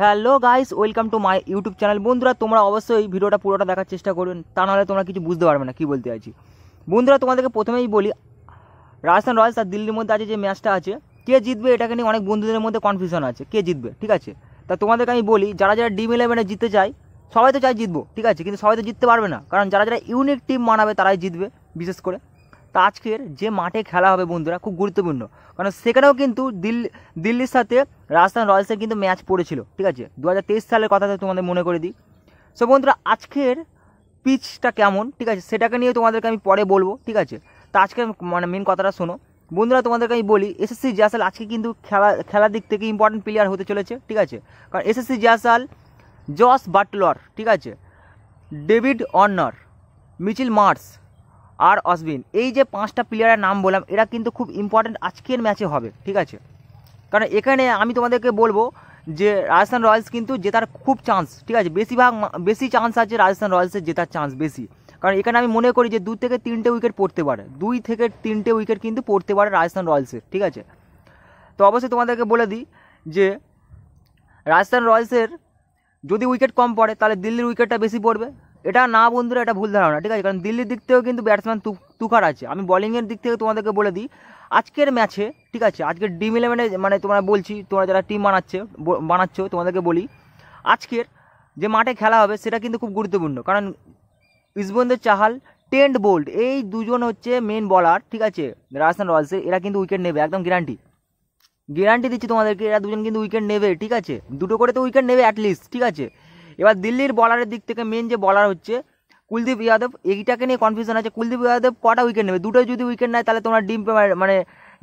hello guys welcome to my YouTube channel বন্ধুরা তোমরা অবশ্যই ভিডিওটা পুরোটা দেখার চেষ্টা করবেন তা নাহলে তোমরা কিছু বুঝতে পারবে না কী বলতে চাইছি বন্ধুরা তোমাদেরকে প্রথমেই বলি রাজস্থান রয়্যালস আর দিল্লির মধ্যে আছে যে ম্যাচটা আছে কে জিতবে এটাকে নিয়ে অনেক বন্ধুদের মধ্যে কনফিউশন আছে কে জিতবে ঠিক আছে তা তোমাদেরকে আমি বলি যারা যারা ডিম ইলেভেনে জিততে চায় সবাই তো চাই জিতবো ঠিক আছে কিন্তু সবাই তো জিততে পারবে না কারণ যারা যারা ইউনিক টিম মানাবে তারাই জিতবে বিশেষ করে তা আজকের যে মাঠে খেলা হবে বন্ধুরা খুব গুরুত্বপূর্ণ কারণ সেখানেও কিন্তু দিল্লি দিল্লির সাথে রাজস্থান রয়্যালসের কিন্তু ম্যাচ পড়েছিল ঠিক আছে দু সালের কথাটা তোমাদের মনে করে দিই সো বন্ধুরা আজকের পিচটা কেমন ঠিক আছে সেটাকে নিয়ে তোমাদেরকে আমি পরে বলবো ঠিক আছে তা আজকের মানে মেন কথাটা শোনো বন্ধুরা তোমাদেরকে আমি বলি এসএসসি জিয়াসাল আজকে কিন্তু খেলা খেলার দিক থেকে ইম্পর্টেন্ট প্লেয়ার হতে চলেছে ঠিক আছে কারণ এসএসসি জিয়াসাল জস বাটলর ঠিক আছে ডেভিড অর্নার মিচিল মার্স আর অসবিন এই যে পাঁচটা প্লেয়ারের নাম বললাম এরা কিন্তু খুব ইম্পর্ট্যান্ট আজকের ম্যাচে হবে ঠিক আছে কারণ এখানে আমি তোমাদেরকে বলবো যে রাজস্থান রয়্যালস কিন্তু জেতার খুব চান্স ঠিক আছে বেশিরভাগ বেশি চান্স আছে রাজস্থান রয়্যালসের জেতার চান্স বেশি কারণ এখানে আমি মনে করি যে দু থেকে তিনটে উইকেট পড়তে পারে দুই থেকে তিনটে উইকেট কিন্তু পড়তে পারে রাজস্থান রয়্যালসের ঠিক আছে তো অবশ্যই তোমাদেরকে বলে দিই যে রাজস্থান রয়্যালসের যদি উইকেট কম পড়ে তাহলে দিল্লির উইকেটটা বেশি পড়বে এটা না বন্ধুরা এটা ভুল ধারণা ঠিক আছে কারণ দিল্লির দিক থেকেও কিন্তু ব্যাটসম্যান তুখার আছে আমি বলিংয়ের দিক থেকে তোমাদেরকে বলে দিই আজকের ম্যাচে ঠিক আছে আজকের ডিম ইলেভেনে মানে তোমরা বলছি তোমরা যারা টিম বানাচ্ছে বানাচ্ছ তোমাদেরকে বলি আজকের যে মাঠে খেলা হবে সেটা কিন্তু খুব গুরুত্বপূর্ণ কারণ ইসবন্দের চাহাল টেন্ট বোল্ড এই দুজন হচ্ছে মেন বলার ঠিক আছে রাজস্থান রয়্যালসের এরা কিন্তু উইকেট নেবে একদম গ্যারান্টি গ্যারান্টি দিচ্ছি তোমাদেরকে এরা দুজন কিন্তু উইকেট নেবে ঠিক আছে দুটো করে তো উইকেট নেবে অ্যাটলিস্ট ঠিক আছে এবার দিল্লির বলারের দিক থেকে মেন যে বলার হচ্ছে কুলদীপ ইয়াদব এইটাকে নিয়ে কনফিউশন আছে কুলদীপ ইয়াদব কটা উইকেট নেবে দুটো যদি উইকেট নেয় তাহলে তোমরা ডিম মানে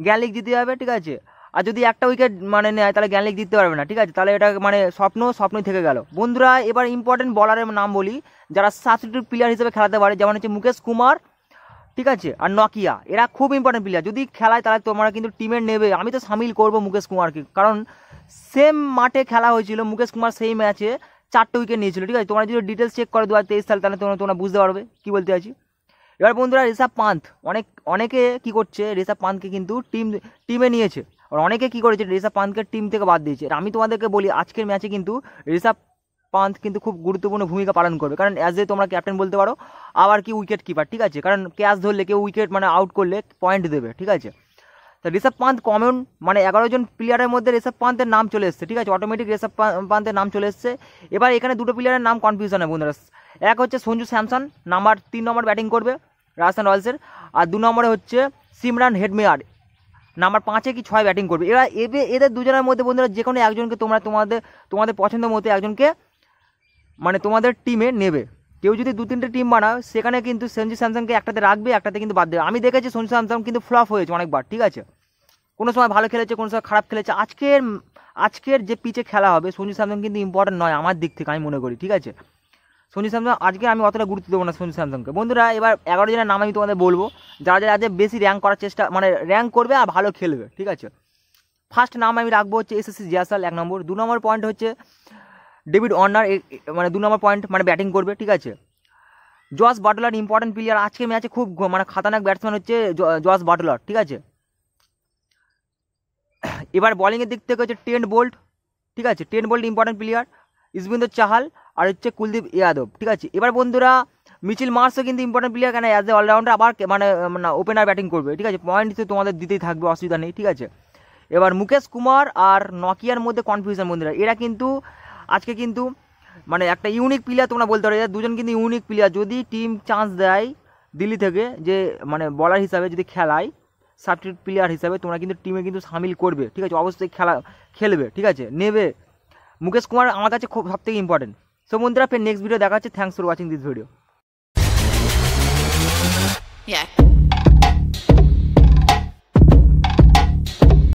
গ্যালিক জিতে হবে ঠিক আছে আর যদি একটা উইকেট মানে নেয় তাহলে গ্যালিক দিতে পারবে না ঠিক আছে তাহলে এটা মানে স্বপ্ন স্বপ্নই থেকে গেল বন্ধুরা এবার ইম্পর্টেন্ট বলারের নাম বলি যারা সাবস্টিটিউট প্লেয়ার হিসেবে খেলাতে পারে যেমন হচ্ছে মুকেশ কুমার ঠিক আছে আর নকিয়া এরা খুব ইম্পর্টেন্ট প্লেয়ার যদি খেলায় তাহলে তোমরা কিন্তু টিমের নেবে আমি তো সামিল করবো মুকেশ কুমারকে কারণ সেম মাঠে খেলা হয়েছিল মুকেশ কুমার সেই ম্যাচে চারটে উইকেট নিয়েছিল ঠিক আছে তোমরা যদি ডিটেলস চেক করো দু হাজার তেইশ সাল তাহলে তোমরা তোমরা বুঝতে পারবে কী বলতে চাইছি এবার বন্ধুরা ঋষভ পান্ত অনেক অনেকে কি করছে ঋষভ পান্তকে কিন্তু টিম টিমে নিয়েছে আর অনেকে কি করেছে ঋষভ পান্তকে টিম থেকে বাদ দিয়েছে আমি তোমাদেরকে বলি আজকের ম্যাচে কিন্তু ঋষভ পান্ত কিন্তু খুব গুরুত্বপূর্ণ ভূমিকা পালন করবে কারণ অ্যাজ এ তোমরা ক্যাপ্টেন বলতে পারো আবার কি উইকেট কিপার ঠিক আছে কারণ ক্যাচ ধরলে কেউ উইকেট মানে আউট করলে পয়েন্ট দেবে ঠিক আছে তো ঋষভ পান্ত কমন মানে এগারো জন প্লেয়ারের মধ্যে ঋষভ পান্তের নাম চলে এসছে ঠিক আছে অটোমেটিক ঋষভ পান্তের নাম চলে এসছে এবার এখানে দুটো প্লেয়ারের নাম কনফিউশন হয় বন্ধুরা এক হচ্ছে সঞ্জু স্যামসন নাম্বার তিন নম্বর ব্যাটিং করবে রাজস্থান রয়্যালসের আর দু নম্বরে হচ্ছে সিমরান হেডমেয়ার নাম্বার পাঁচে কি ছয় ব্যাটিং করবে এরা এবে এদের দুজনের মধ্যে বন্ধুরা যে কোনো একজনকে তোমরা তোমাদের তোমাদের পছন্দ মতো একজনকে মানে তোমাদের টিমে নেবে কেউ যদি দু তিনটে টিম বানায় সেখানে কিন্তু সঞ্জু স্যামসংকে একটাতে রাখবে একটাতে কিন্তু বাদ দেবে আমি দেখেছি সঞ্জু স্যামসং কিন্তু ফ্লপ হয়েছে অনেকবার ঠিক আছে কোনো সময় ভালো খেলেছে কোনো সময় খারাপ খেলেছে আজকের আজকের যে পিচে খেলা হবে সঞ্জু স্যামসন কিন্তু ইম্পর্টেন্ট নয় আমার দিক থেকে আমি মনে করি ঠিক আছে সঞ্জু স্যামসন আজকে আমি অতটা গুরুত্ব দেবো না সঞ্জু স্যামসনকে বন্ধুরা এবার এগারো জনের নাম আমি তোমাদের বলবো যারা যারা আজকে বেশি র্যাঙ্ক করার চেষ্টা মানে র্যাঙ্ক করবে আর ভালো খেলবে ঠিক আছে ফার্স্ট নাম আমি রাখবো হচ্ছে এসএসসি জিয়াসাল এক নম্বর দু নম্বর পয়েন্ট হচ্ছে ডেভিড অর্নার মানে দু নম্বর পয়েন্ট মানে ব্যাটিং করবে ঠিক আছে জস বাটলার ইম্পর্টেন্ট প্লেয়ার আজকে ম্যাচে খুব মানে খাতানাক ব্যাটসম্যান হচ্ছে জস বাটলার ঠিক আছে এবার বলিংয়ের দিক থেকে হচ্ছে টেন বোল্ট ঠিক আছে Trent Boult important player Yuzvendra Chahal আর হচ্ছে কুলদীপ ইয়াদব ঠিক আছে এবার বন্ধুরা মিচিল মার্সও কিন্তু ইম্পর্টেন্ট প্লেয়ার কেন অ্যাজ এ অলরাউন্ডার আবার মানে মানে ওপেনার ব্যাটিং করবে ঠিক আছে পয়েন্ট তো তোমাদের দিতেই থাকবে অসুবিধা নেই ঠিক আছে এবার মুকেশ কুমার আর নকিয়ার মধ্যে কনফিউশন বন্ধুরা এরা কিন্তু আজকে কিন্তু মানে একটা ইউনিক প্লেয়ার তোমরা বলতে পারো দুজন কিন্তু ইউনিক প্লেয়ার যদি টিম চান্স দেয় দিল্লি থেকে যে মানে বলার হিসাবে যদি খেলায় সাবস্টিউট প্লেয়ার হিসাবে তোমরা কিন্তু টিমে কিন্তু সামিল করবে ঠিক আছে অবশ্যই খেলা খেলবে ঠিক আছে নেবে মুকেশ কুমার আমার কাছে খুব সবথেকে ইম্পর্টেন্ট সো বন্ধুরা ফের নেক্সট ভিডিও দেখা হচ্ছে thanks for watching this video